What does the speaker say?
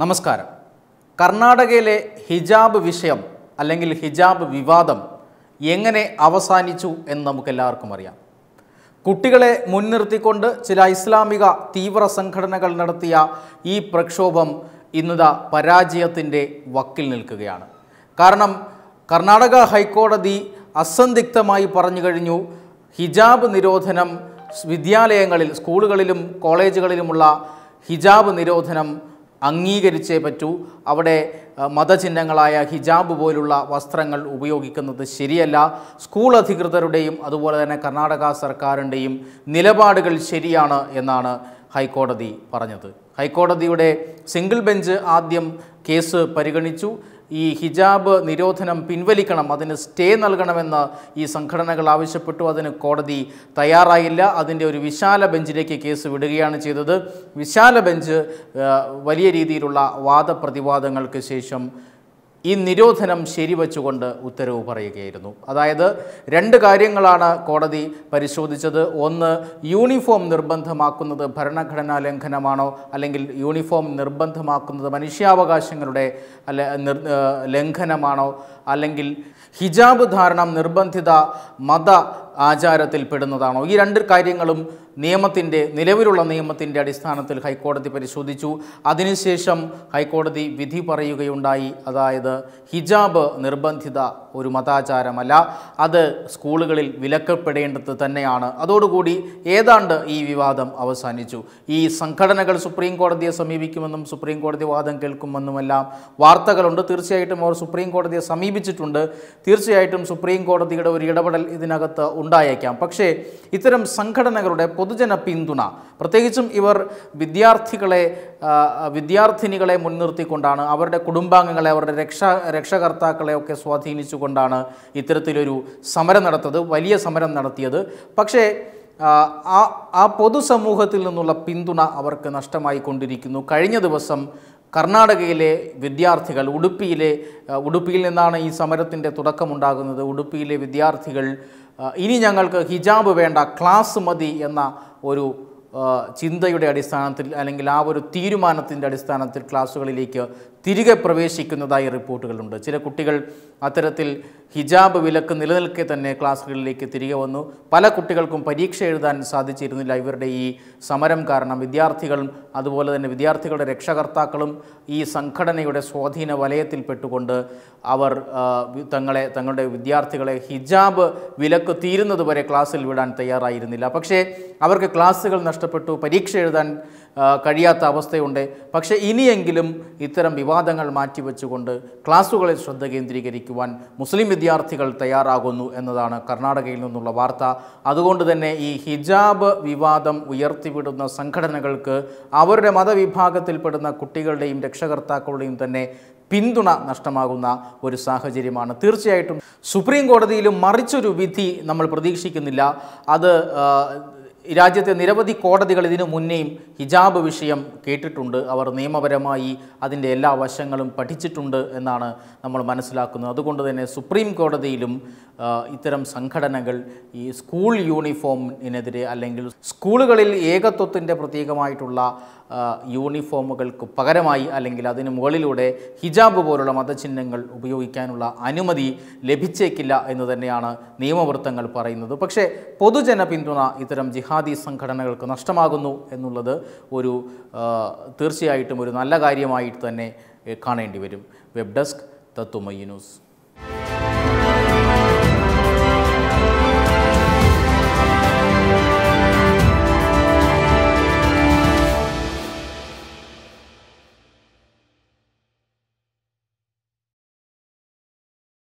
നമസ്കാരം കർണാടകയിലെ ഹിജാബ് വിഷയം അല്ലെങ്കിൽ ഹിജാബ് വിവാദം എങ്ങനെ അവസാനിച്ചു എന്ന് നമുക്കെല്ലാവർക്കും അറിയാം കുട്ടികളെ മുൻനിർത്തിക്കൊണ്ട് ചില ഇസ്ലാമിക തീവ്ര സംഘടനകൾ നടത്തിയ ഈ പ്രക്ഷോഭം ഇന്നുതാ പരാജയത്തിൻ്റെ വക്കിൽ നിൽക്കുകയാണ് കാരണം കർണാടക ഹൈക്കോടതി അസന്ധിഗ്ധമായി പറഞ്ഞു കഴിഞ്ഞു ഹിജാബ് നിരോധനം വിദ്യാലയങ്ങളിൽ സ്കൂളുകളിലും കോളേജുകളിലുമുള്ള ഹിജാബ് നിരോധനം അംഗീകരിച്ചേ പറ്റൂ അവിടെ മതചിഹ്നങ്ങളായ ഹിജാബ് പോലുള്ള വസ്ത്രങ്ങൾ ഉപയോഗിക്കുന്നത് ശരിയല്ല സ്കൂൾ അധികൃതരുടെയും അതുപോലെ തന്നെ കർണാടക സർക്കാരിൻ്റെയും നിലപാടുകൾ ശരിയാണ് എന്നാണ് ഹൈക്കോടതി പറഞ്ഞത് ഹൈക്കോടതിയുടെ സിംഗിൾ ബെഞ്ച് ആദ്യം കേസ് പരിഗണിച്ചു ഈ ഹിജാബ് നിരോധനം പിൻവലിക്കണം അതിന് സ്റ്റേ നൽകണമെന്ന് ഈ സംഘടനകൾ ആവശ്യപ്പെട്ടു അതിന് കോടതി തയ്യാറായില്ല അതിൻ്റെ ഒരു വിശാല ബെഞ്ചിലേക്ക് കേസ് വിടുകയാണ് ചെയ്തത് വിശാല ബെഞ്ച് വലിയ രീതിയിലുള്ള വാദപ്രതിവാദങ്ങൾക്ക് ശേഷം ഈ നിരോധനം ശരിവച്ചുകൊണ്ട് ഉത്തരവ് പറയുകയായിരുന്നു അതായത് രണ്ട് കാര്യങ്ങളാണ് കോടതി പരിശോധിച്ചത് ഒന്ന് യൂണിഫോം നിർബന്ധമാക്കുന്നത് ഭരണഘടനാ ലംഘനമാണോ അല്ലെങ്കിൽ യൂണിഫോം നിർബന്ധമാക്കുന്നത് മനുഷ്യാവകാശങ്ങളുടെ അല്ല ലംഘനമാണോ അല്ലെങ്കിൽ ഹിജാബ് ധാരണം നിർബന്ധിത മത ആചാരത്തിൽപ്പെടുന്നതാണോ ഈ രണ്ട് കാര്യങ്ങളും നിയമത്തിൻ്റെ നിലവിലുള്ള നിയമത്തിൻ്റെ അടിസ്ഥാനത്തിൽ ഹൈക്കോടതി പരിശോധിച്ചു അതിനുശേഷം ഹൈക്കോടതി വിധി പറയുകയുണ്ടായി അതായത് ഹിജാബ് നിർബന്ധിത ഒരു മതാചാരമല്ല അത് സ്കൂളുകളിൽ വിലക്കപ്പെടേണ്ടത് തന്നെയാണ് അതോടുകൂടി ഏതാണ്ട് ഈ വിവാദം അവസാനിച്ചു ഈ സംഘടനകൾ സുപ്രീം കോടതിയെ സമീപിക്കുമെന്നും സുപ്രീം കോടതി വാദം കേൾക്കുമെന്നുമെല്ലാം വാർത്തകളുണ്ട് തീർച്ചയായിട്ടും അവർ സുപ്രീം കോടതിയെ സമീപിച്ചിട്ടുണ്ട് തീർച്ചയായിട്ടും സുപ്രീം കോടതിയുടെ ഒരു ഇടപെടൽ ഇതിനകത്ത് ഉണ്ടായേക്കാം പക്ഷേ ഇത്തരം സംഘടനകളുടെ പൊതുജന പിന്തുണ പ്രത്യേകിച്ചും ഇവർ വിദ്യാർത്ഥികളെ വിദ്യാർത്ഥിനികളെ മുൻനിർത്തിക്കൊണ്ടാണ് അവരുടെ കുടുംബാംഗങ്ങളെ അവരുടെ രക്ഷാ രക്ഷകർത്താക്കളെയൊക്കെ സ്വാധീനിച്ചുകൊണ്ടാണ് ഇത്തരത്തിലൊരു സമരം നടത്തത് വലിയ സമരം നടത്തിയത് പക്ഷേ ആ ആ പൊതുസമൂഹത്തിൽ നിന്നുള്ള പിന്തുണ അവർക്ക് നഷ്ടമായി കൊണ്ടിരിക്കുന്നു കഴിഞ്ഞ ദിവസം കർണാടകയിലെ വിദ്യാർത്ഥികൾ ഉടുപ്പിയിലെ ഉടുപ്പിയിൽ നിന്നാണ് ഈ സമരത്തിൻ്റെ തുടക്കമുണ്ടാകുന്നത് ഉടുപ്പിയിലെ വിദ്യാർത്ഥികൾ ഇനി ഞങ്ങൾക്ക് ഹിജാബ് വേണ്ട ക്ലാസ് മതി എന്ന ഒരു ചിന്തയുടെ അടിസ്ഥാനത്തിൽ അല്ലെങ്കിൽ ആ ഒരു തീരുമാനത്തിൻ്റെ അടിസ്ഥാനത്തിൽ ക്ലാസ്സുകളിലേക്ക് തിരികെ പ്രവേശിക്കുന്നതായി റിപ്പോർട്ടുകളുണ്ട് ചില കുട്ടികൾ അത്തരത്തിൽ ഹിജാബ് വിലക്ക് നിലനിൽക്കെ തന്നെ ക്ലാസ്സുകളിലേക്ക് തിരികെ വന്നു പല കുട്ടികൾക്കും പരീക്ഷ എഴുതാൻ സാധിച്ചിരുന്നില്ല ഇവരുടെ ഈ സമരം കാരണം വിദ്യാർത്ഥികളും അതുപോലെ തന്നെ വിദ്യാർത്ഥികളുടെ രക്ഷകർത്താക്കളും ഈ സംഘടനയുടെ സ്വാധീന വലയത്തിൽപ്പെട്ടുകൊണ്ട് അവർ തങ്ങളെ തങ്ങളുടെ വിദ്യാർത്ഥികളെ ഹിജാബ് വിലക്ക് തീരുന്നതുവരെ ക്ലാസ്സിൽ വിടാൻ തയ്യാറായിരുന്നില്ല പക്ഷേ അവർക്ക് ക്ലാസ്സുകൾ നഷ്ടപ്പെട്ടു പരീക്ഷ എഴുതാൻ കഴിയാത്ത അവസ്ഥയുണ്ട് പക്ഷേ ഇനിയെങ്കിലും ഇത്തരം വിവാദങ്ങൾ മാറ്റിവെച്ചുകൊണ്ട് ക്ലാസ്സുകളിൽ ശ്രദ്ധ കേന്ദ്രീകരിക്കുവാൻ മുസ്ലിം വിദ്യാർത്ഥികൾ തയ്യാറാകുന്നു എന്നതാണ് കർണാടകയിൽ നിന്നുള്ള വാർത്ത അതുകൊണ്ട് തന്നെ ഈ ഹിജാബ് വിവാദം ഉയർത്തിവിടുന്ന സംഘടനകൾക്ക് അവരുടെ മതവിഭാഗത്തിൽപ്പെടുന്ന കുട്ടികളുടെയും രക്ഷകർത്താക്കളുടെയും തന്നെ പിന്തുണ നഷ്ടമാകുന്ന ഒരു സാഹചര്യമാണ് തീർച്ചയായിട്ടും സുപ്രീം കോടതിയിലും മറിച്ചൊരു വിധി നമ്മൾ പ്രതീക്ഷിക്കുന്നില്ല അത് രാജ്യത്തെ നിരവധി കോടതികൾ ഇതിനു മുന്നേയും ഹിജാബ് വിഷയം കേട്ടിട്ടുണ്ട് അവർ നിയമപരമായി അതിൻ്റെ എല്ലാ വശങ്ങളും പഠിച്ചിട്ടുണ്ട് എന്നാണ് നമ്മൾ മനസ്സിലാക്കുന്നത് അതുകൊണ്ട് തന്നെ സുപ്രീം കോടതിയിലും ഇത്തരം സംഘടനകൾ ഈ സ്കൂൾ യൂണിഫോമിനെതിരെ അല്ലെങ്കിൽ സ്കൂളുകളിൽ ഏകത്വത്തിൻ്റെ പ്രത്യേകമായിട്ടുള്ള യൂണിഫോമുകൾക്ക് പകരമായി അല്ലെങ്കിൽ അതിന് മുകളിലൂടെ ഹിജാബ് പോലുള്ള മതചിഹ്നങ്ങൾ ഉപയോഗിക്കാനുള്ള അനുമതി ലഭിച്ചേക്കില്ല എന്ന് തന്നെയാണ് നിയമവൃത്തങ്ങൾ പറയുന്നത് പക്ഷേ പൊതുജന പിന്തുണ ഇത്തരം ജിഹാ ജിഹാദി സംഘടനകൾക്ക് നഷ്ടമാകുന്നു എന്നുള്ളത് ഒരു തീർച്ചയായിട്ടും ഒരു നല്ല കാര്യമായിട്ട് തന്നെ കാണേണ്ടി വരും വെബ് ഡെസ്ക് തത്തുമയ്യ ന്യൂസ്